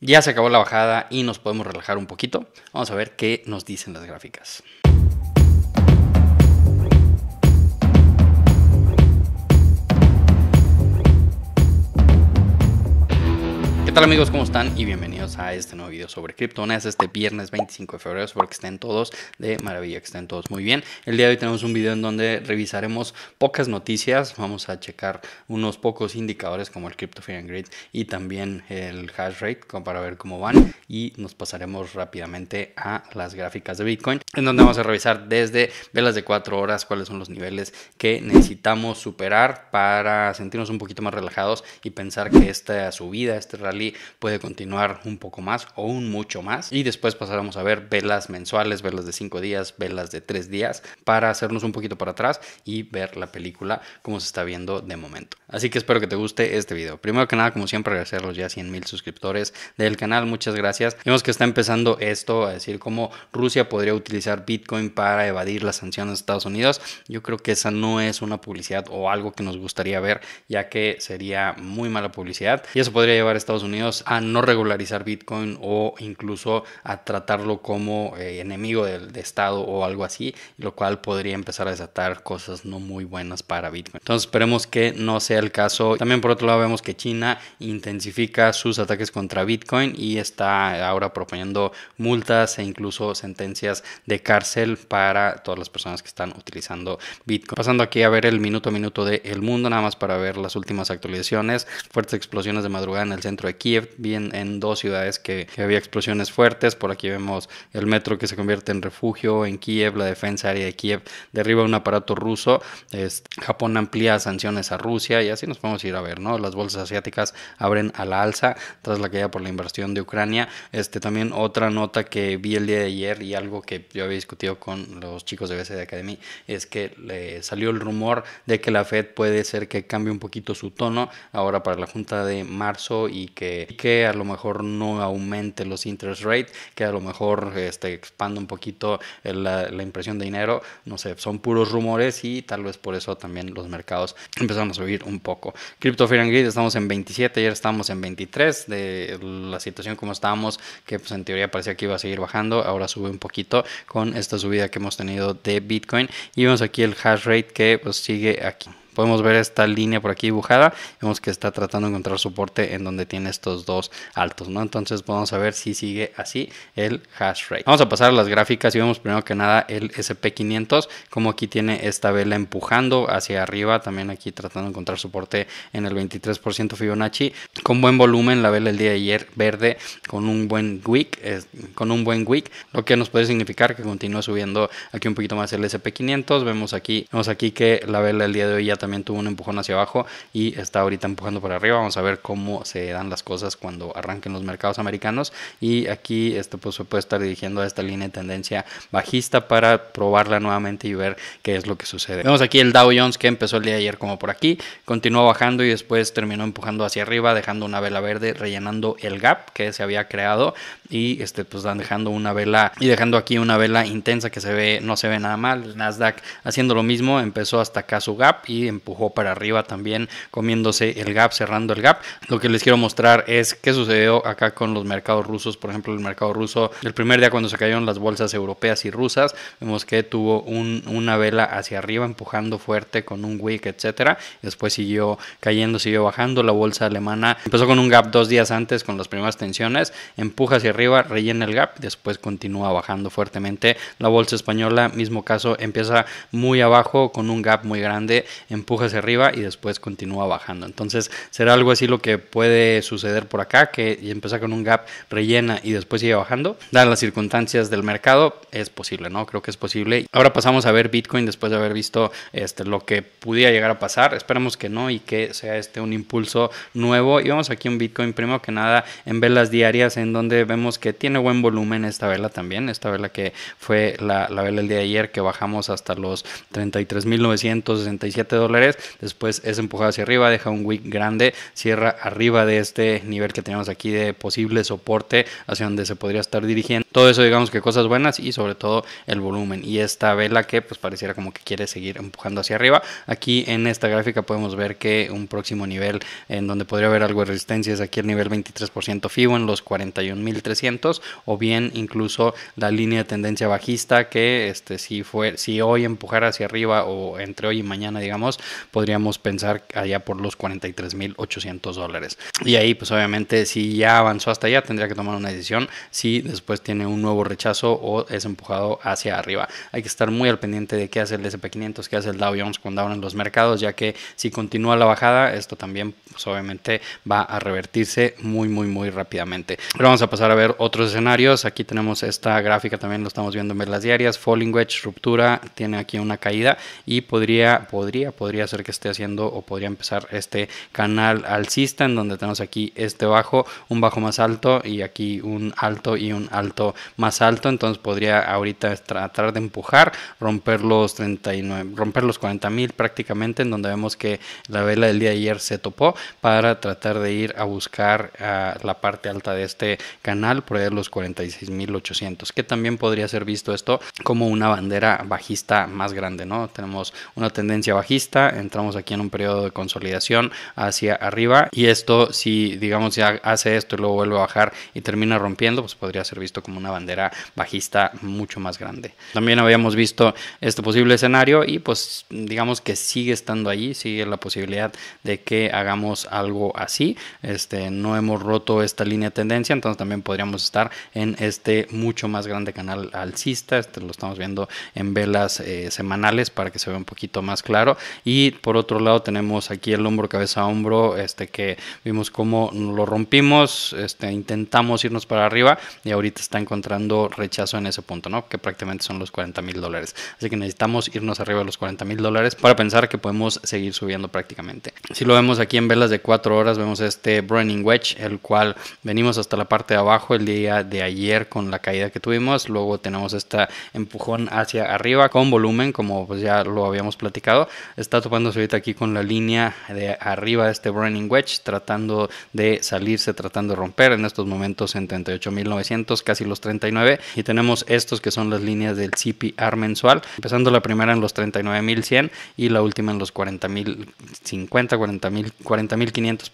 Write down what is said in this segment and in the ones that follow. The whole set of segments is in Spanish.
Ya se acabó la bajada y nos podemos relajar un poquito. Vamos a ver qué nos dicen las gráficas. ¿Qué tal amigos? ¿Cómo están? Y bienvenidos a este nuevo video sobre criptomonedas este viernes 25 de febrero. Espero que estén todos de maravilla, que estén todos muy bien. El día de hoy tenemos un video en donde revisaremos pocas noticias. Vamos a checar unos pocos indicadores como el Crypto Fear and y también el hash rate para ver cómo van. Y nos pasaremos rápidamente a las gráficas de Bitcoin en donde vamos a revisar desde velas de 4 horas cuáles son los niveles que necesitamos superar para sentirnos un poquito más relajados y pensar que esta subida, este rally puede continuar un poco más o un mucho más. Y después pasaremos a ver velas mensuales, velas de cinco días, velas de 3 días, para hacernos un poquito para atrás y ver la película como se está viendo de momento. Así que espero que te guste este video. Primero que nada, como siempre, agradecerlos ya 100 mil suscriptores del canal. Muchas gracias. Vemos que está empezando esto a decir cómo Rusia podría utilizar Bitcoin para evadir las sanciones de Estados Unidos. Yo creo que esa no es una publicidad o algo que nos gustaría ver, ya que sería muy mala publicidad. Y eso podría llevar a Estados Unidos Unidos a no regularizar Bitcoin o incluso a tratarlo como eh, enemigo del Estado o algo así, lo cual podría empezar a desatar cosas no muy buenas para Bitcoin. Entonces esperemos que no sea el caso. También por otro lado vemos que China intensifica sus ataques contra Bitcoin y está ahora proponiendo multas e incluso sentencias de cárcel para todas las personas que están utilizando Bitcoin. Pasando aquí a ver el minuto a minuto de El Mundo, nada más para ver las últimas actualizaciones. Fuertes explosiones de madrugada en el centro de Kiev, bien en dos ciudades que, había explosiones fuertes. Por aquí vemos el metro que se convierte en refugio en Kiev, la defensa aérea de Kiev derriba un aparato ruso, Japón amplía sanciones a Rusia y así nos podemos ir a ver, ¿no? Las bolsas asiáticas abren a la alza tras la caída por la inversión de Ucrania. Este también otra nota que vi el día de ayer y algo que yo había discutido con los chicos de BCD Academy es que le eh, salió el rumor de que la Fed puede ser que cambie un poquito su tono ahora para la junta de marzo y que, a lo mejor no aumente los interest rates que a lo mejor este, expanda un poquito la, impresión de dinero, no sé, son puros rumores y tal vez por eso también los mercados empezaron a subir un poco. Crypto Fear and Greed estamos en 27, ayer estamos en 23 de la situación como estábamos, que pues en teoría parecía que iba a seguir bajando, ahora sube un poquito con esta subida que hemos tenido de Bitcoin y vemos aquí el hash rate que pues, sigue aquí podemos ver esta línea por aquí dibujada, vemos que está tratando de encontrar soporte en donde tiene estos dos altos, ¿no? Entonces vamos a ver si sigue así el hash rate. Vamos a pasar a las gráficas y vemos primero que nada el SP500, como aquí tiene esta vela empujando hacia arriba, también aquí tratando de encontrar soporte en el 23% Fibonacci, con buen volumen la vela el día de ayer verde, con un buen wick, con un buen wick, lo que nos puede significar que continúa subiendo aquí un poquito más el SP500, vemos aquí, vemos aquí que la vela el día de hoy ya también tuvo un empujón hacia abajo y está ahorita empujando para arriba. Vamos a ver cómo se dan las cosas cuando arranquen los mercados americanos. Y aquí este, pues, se puede estar dirigiendo a esta línea de tendencia bajista para probarla nuevamente y ver qué es lo que sucede. Vemos aquí el Dow Jones que empezó el día de ayer como por aquí, continuó bajando y después terminó empujando hacia arriba, dejando una vela verde, rellenando el gap que se había creado y este, pues dejando una vela y dejando aquí una vela intensa que se ve, no se ve nada mal. El Nasdaq haciendo lo mismo, empezó hasta acá su gap y empujó para arriba también, comiéndose el gap, cerrando el gap. Lo que les quiero mostrar es qué sucedió acá con los mercados rusos, por ejemplo, el mercado ruso, el primer día cuando se cayeron las bolsas europeas y rusas, vemos que tuvo un, una vela hacia arriba empujando fuerte con un wick, etcétera. Después siguió cayendo, siguió bajando la bolsa alemana. Empezó con un gap dos días antes con las primeras tensiones, empuja hacia arriba, rellena el gap, después continúa bajando fuertemente. La bolsa española, mismo caso, empieza muy abajo con un gap muy grande, empuja hacia arriba y después continúa bajando. Entonces será algo así lo que puede suceder por acá, que empezar con un gap, rellena y después sigue bajando. Dadas las circunstancias del mercado, es posible, ¿no? Creo que es posible. Ahora pasamos a ver Bitcoin después de haber visto este, lo que pudiera llegar a pasar. esperamos que no y que sea este un impulso nuevo. Y vamos aquí a un Bitcoin, primero que nada, en velas diarias, en donde vemos que tiene buen volumen esta vela también. Esta vela que fue la, la vela el día de ayer, que bajamos hasta los 33.967 dólares después es empujado hacia arriba, deja un wick grande, cierra arriba de este nivel que tenemos aquí de posible soporte hacia donde se podría estar dirigiendo. Todo eso digamos que cosas buenas y sobre todo el volumen y esta vela que pues pareciera como que quiere seguir empujando hacia arriba. Aquí en esta gráfica podemos ver que un próximo nivel en donde podría haber algo de resistencia es aquí el nivel 23% FIBO en los 41.300 o bien incluso la línea de tendencia bajista que este si fue si hoy empujara hacia arriba o entre hoy y mañana digamos podríamos pensar allá por los 43.800 dólares. Y ahí, pues obviamente, si ya avanzó hasta allá, tendría que tomar una decisión si después tiene un nuevo rechazo o es empujado hacia arriba. Hay que estar muy al pendiente de qué hace el SP500, qué hace el Dow Jones cuando abren los mercados, ya que si continúa la bajada, esto también, pues, obviamente, va a revertirse muy, muy, muy rápidamente. Pero vamos a pasar a ver otros escenarios. Aquí tenemos esta gráfica también, lo estamos viendo en velas diarias. Falling Wedge, ruptura, tiene aquí una caída y podría, podría, podría podría ser que esté haciendo o podría empezar este canal alcista en donde tenemos aquí este bajo, un bajo más alto y aquí un alto y un alto más alto. Entonces podría ahorita tratar de empujar, romper los 39, romper los 40 prácticamente, en donde vemos que la vela del día de ayer se topó para tratar de ir a buscar ah, la parte alta de este canal, por ahí los 46.800, que también podría ser visto esto como una bandera bajista más grande, ¿no? Tenemos una tendencia bajista entramos aquí en un periodo de consolidación hacia arriba y esto si digamos ya hace esto y luego vuelve a bajar y termina rompiendo, pues podría ser visto como una bandera bajista mucho más grande. También habíamos visto este posible escenario y pues digamos que sigue estando ahí, sigue la posibilidad de que hagamos algo así. Este, no hemos roto esta línea de tendencia, entonces también podríamos estar en este mucho más grande canal alcista, este lo estamos viendo en velas eh, semanales para que se vea un poquito más claro y por otro lado tenemos aquí el hombro, cabeza, a hombro, este que vimos cómo lo rompimos, este, intentamos irnos para arriba y ahorita está encontrando rechazo en ese punto, ¿no? Que prácticamente son los 40 mil dólares. Así que necesitamos irnos arriba de los 40 mil dólares para pensar que podemos seguir subiendo prácticamente. Si lo vemos aquí en velas de 4 horas, vemos este Burning Wedge, el cual venimos hasta la parte de abajo el día de ayer con la caída que tuvimos. Luego tenemos este empujón hacia arriba con volumen, como pues ya lo habíamos platicado. Esta está topándose ahorita aquí con la línea de arriba de este Burning Wedge, tratando de salirse, tratando de romper en estos momentos en 38.900, casi los 39. Y tenemos estos que son las líneas del CPR mensual, empezando la primera en los 39.100 y la última en los 40.050, 40.500, 40,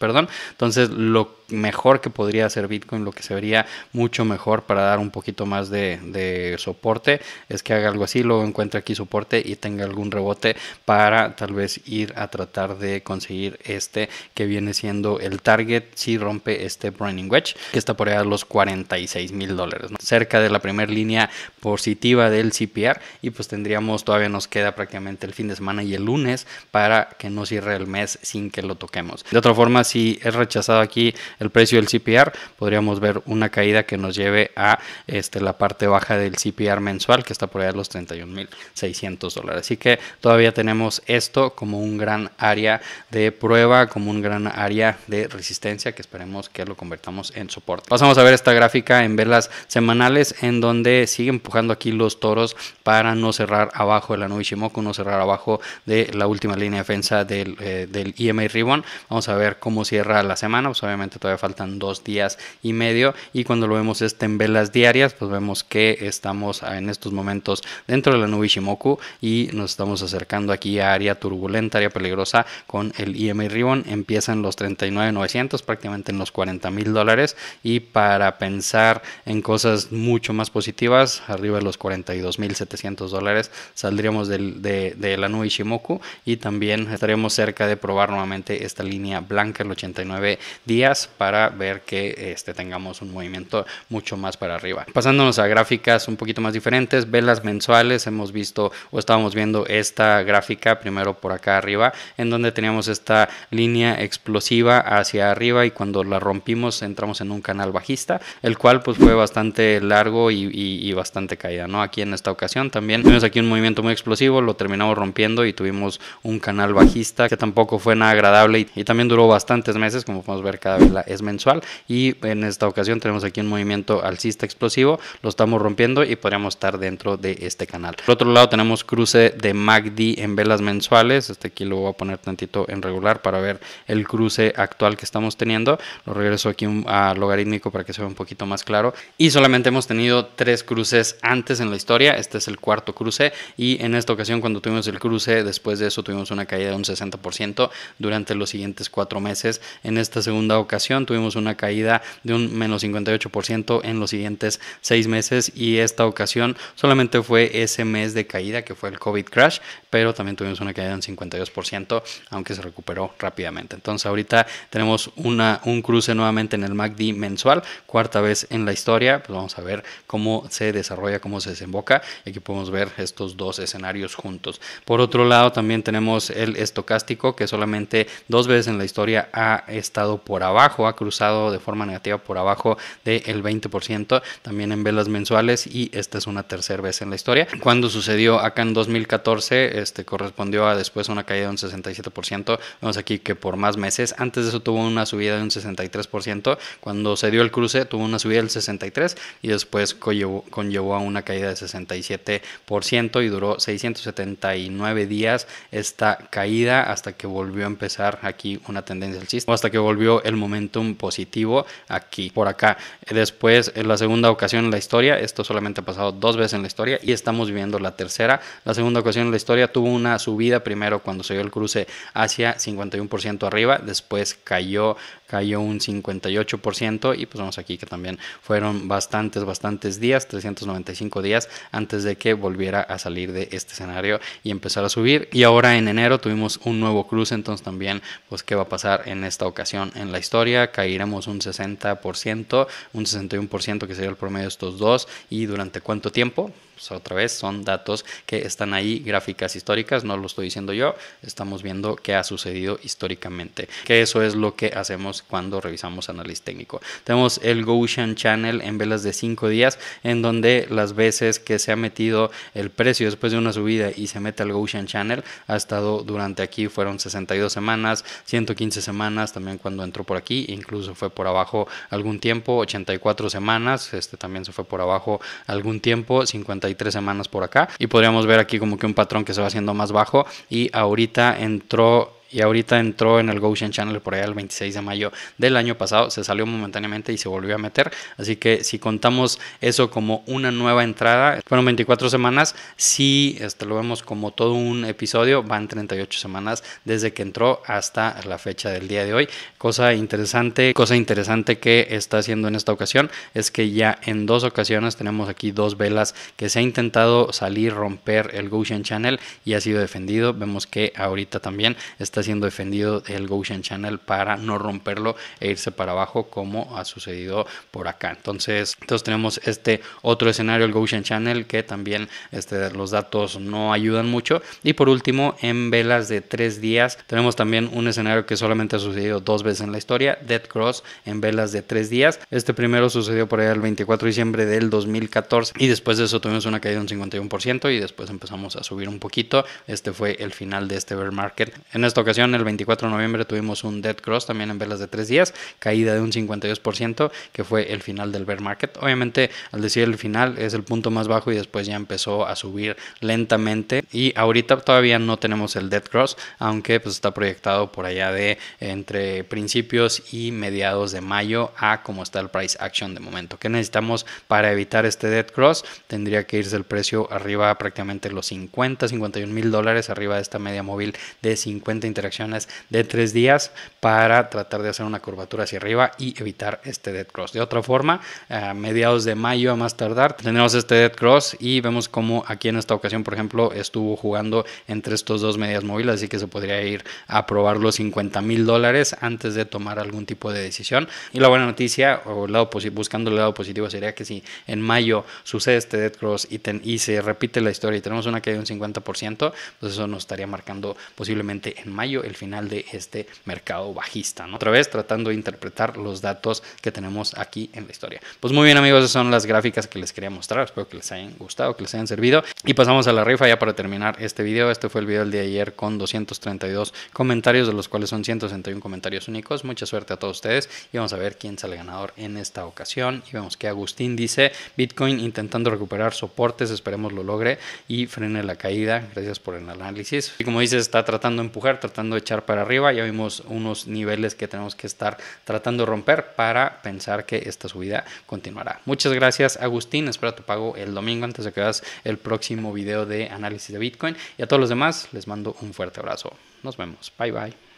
perdón. Entonces, lo mejor que podría hacer Bitcoin, lo que se vería mucho mejor para dar un poquito más de, soporte, es que haga algo así, luego encuentre aquí soporte y tenga algún rebote para tal vez ir a tratar de conseguir este que viene siendo el target si rompe este Burning Wedge, que está por allá a los 46 mil dólares, cerca de la primera línea positiva del CPR y pues tendríamos, todavía nos queda prácticamente el fin de semana y el lunes para que no cierre el mes sin que lo toquemos. De otra forma, si es rechazado aquí el precio del CPR, podríamos ver una caída que nos lleve a este, la parte baja del CPR mensual, que está por allá de los 31.600 dólares. Así que todavía tenemos esto como un gran área de prueba, como un gran área de resistencia que esperemos que lo convertamos en soporte. Pasamos a ver esta gráfica en velas semanales, en donde sigue empujando aquí los toros para no cerrar abajo de la nube no cerrar abajo de la última línea de defensa del, eh, del EMA Ribbon. Vamos a ver cómo cierra la semana, pues obviamente todavía faltan dos días y medio y cuando lo vemos este en velas diarias pues vemos que estamos en estos momentos dentro de la nube Ishimoku y nos estamos acercando aquí a área turbulenta, área peligrosa con el EMA Ribbon, empiezan los 39.900 prácticamente en los 40 mil dólares y para pensar en cosas mucho más positivas arriba de los 42.700 dólares saldríamos de, la nube Ishimoku y también estaríamos cerca de probar nuevamente esta línea blanca los 89 días para ver que este, tengamos un movimiento mucho más para arriba. Pasándonos a gráficas un poquito más diferentes, velas mensuales, hemos visto o estábamos viendo esta gráfica primero por acá arriba, en donde teníamos esta línea explosiva hacia arriba y cuando la rompimos entramos en un canal bajista, el cual pues fue bastante largo y, bastante caída, ¿no? Aquí en esta ocasión también tuvimos aquí un movimiento muy explosivo, lo terminamos rompiendo y tuvimos un canal bajista que tampoco fue nada agradable y, también duró bastantes meses, como podemos ver cada vez la es mensual y en esta ocasión tenemos aquí un movimiento alcista explosivo, lo estamos rompiendo y podríamos estar dentro de este canal. Por otro lado tenemos cruce de MACD en velas mensuales, este aquí lo voy a poner tantito en regular para ver el cruce actual que estamos teniendo, lo regreso aquí a logarítmico para que se vea un poquito más claro y solamente hemos tenido tres cruces antes en la historia, este es el cuarto cruce y en esta ocasión cuando tuvimos el cruce después de eso tuvimos una caída de un 60% durante los siguientes cuatro meses, en esta segunda ocasión tuvimos una caída de un menos 58% en los siguientes seis meses y esta ocasión solamente fue ese mes de caída que fue el COVID crash, pero también tuvimos una caída de un 52%, aunque se recuperó rápidamente. Entonces ahorita tenemos una, un cruce nuevamente en el MACD mensual, cuarta vez en la historia, pues vamos a ver cómo se desarrolla, cómo se desemboca y aquí podemos ver estos dos escenarios juntos. Por otro lado también tenemos el estocástico que solamente dos veces en la historia ha estado por abajo ha cruzado de forma negativa por abajo del 20%, también en velas mensuales y esta es una tercera vez en la historia. Cuando sucedió acá en 2014, este correspondió a después una caída de un 67%, vemos aquí que por más meses, antes de eso tuvo una subida de un 63%, cuando se dio el cruce tuvo una subida del 63% y después conllevó, a una caída de 67% y duró 679 días esta caída hasta que volvió a empezar aquí una tendencia alcista o hasta que volvió el momento un positivo aquí, por acá. Después, en la segunda ocasión en la historia, esto solamente ha pasado dos veces en la historia y estamos viviendo la tercera. La segunda ocasión en la historia tuvo una subida primero cuando se dio el cruce hacia 51% arriba, después cayó cayó un 58% y pues vamos aquí que también fueron bastantes, bastantes días, 395 días antes de que volviera a salir de este escenario y empezar a subir. Y ahora en enero tuvimos un nuevo cruce, entonces también pues qué va a pasar en esta ocasión en la historia, caeremos un 60%, un 61% que sería el promedio de estos dos y durante cuánto tiempo pues, otra vez son datos que están ahí, gráficas históricas, no lo estoy diciendo yo, estamos viendo qué ha sucedido históricamente, que eso es lo que hacemos cuando revisamos análisis técnico. Tenemos el Gaussian Channel en velas de 5 días, en donde las veces que se ha metido el precio después de una subida y se mete al Gaussian Channel, ha estado durante aquí, fueron 62 semanas, 115 semanas, también cuando entró por aquí, incluso fue por abajo algún tiempo, 84 semanas, este también se fue por abajo algún tiempo, 50 tres semanas por acá y podríamos ver aquí como que un patrón que se va haciendo más bajo y ahorita entró y ahorita entró en el Goshen Channel por allá el 26 de mayo del año pasado, se salió momentáneamente y se volvió a meter, así que si contamos eso como una nueva entrada, fueron 24 semanas, si este, lo vemos como todo un episodio, van 38 semanas desde que entró hasta la fecha del día de hoy, cosa interesante, cosa interesante que está haciendo en esta ocasión es que ya en dos ocasiones tenemos aquí dos velas que se ha intentado salir, romper el Goshen Channel y ha sido defendido, vemos que ahorita también está siendo defendido el Goshen Channel para no romperlo e irse para abajo como ha sucedido por acá. Entonces, entonces tenemos este otro escenario, el Goshen Channel, que también este, los datos no ayudan mucho. Y por último, en velas de tres días, tenemos también un escenario que solamente ha sucedido dos veces en la historia, Dead Cross en velas de tres días. Este primero sucedió por allá el 24 de diciembre del 2014 y después de eso tuvimos una caída de un 51% y después empezamos a subir un poquito. Este fue el final de este bear market. En esto ocasión el 24 de noviembre, tuvimos un dead cross también en velas de tres días, caída de un 52%, que fue el final del bear market. Obviamente, al decir el final, es el punto más bajo y después ya empezó a subir lentamente. Y ahorita todavía no tenemos el dead cross, aunque pues está proyectado por allá de entre principios y mediados de mayo a como está el price action de momento. ¿Qué necesitamos para evitar este dead cross? Tendría que irse el precio arriba prácticamente los 50, 51 mil dólares, arriba de esta media móvil de 50 interacciones de tres días para tratar de hacer una curvatura hacia arriba y evitar este dead cross. De otra forma, a mediados de mayo a más tardar, tenemos este dead cross y vemos cómo aquí en esta ocasión, por ejemplo, estuvo jugando entre estos dos medias móviles, así que se podría ir a probar los 50 mil dólares antes de tomar algún tipo de decisión. Y la buena noticia, o lado buscando el lado positivo, sería que si en mayo sucede este dead cross y, se repite la historia y tenemos una caída de un 50%, pues eso nos estaría marcando posiblemente en mayo el final de este mercado bajista, ¿no? Otra vez tratando de interpretar los datos que tenemos aquí en la historia. Pues muy bien amigos, esas son las gráficas que les quería mostrar, espero que les hayan gustado, que les hayan servido y pasamos a la rifa ya para terminar este video. Este fue el video del día de ayer con 232 comentarios, de los cuales son 161 comentarios únicos. Mucha suerte a todos ustedes y vamos a ver quién sale ganador en esta ocasión. Y vemos que Agustín dice Bitcoin intentando recuperar soportes, esperemos lo logre y frene la caída. Gracias por el análisis. Y como dice, está tratando de empujar, tratando de echar para arriba, ya vimos unos niveles que tenemos que estar tratando de romper para pensar que esta subida continuará. Muchas gracias Agustín, espero tu pago el domingo antes de que veas el próximo video de análisis de Bitcoin y a todos los demás les mando un fuerte abrazo. Nos vemos, bye bye.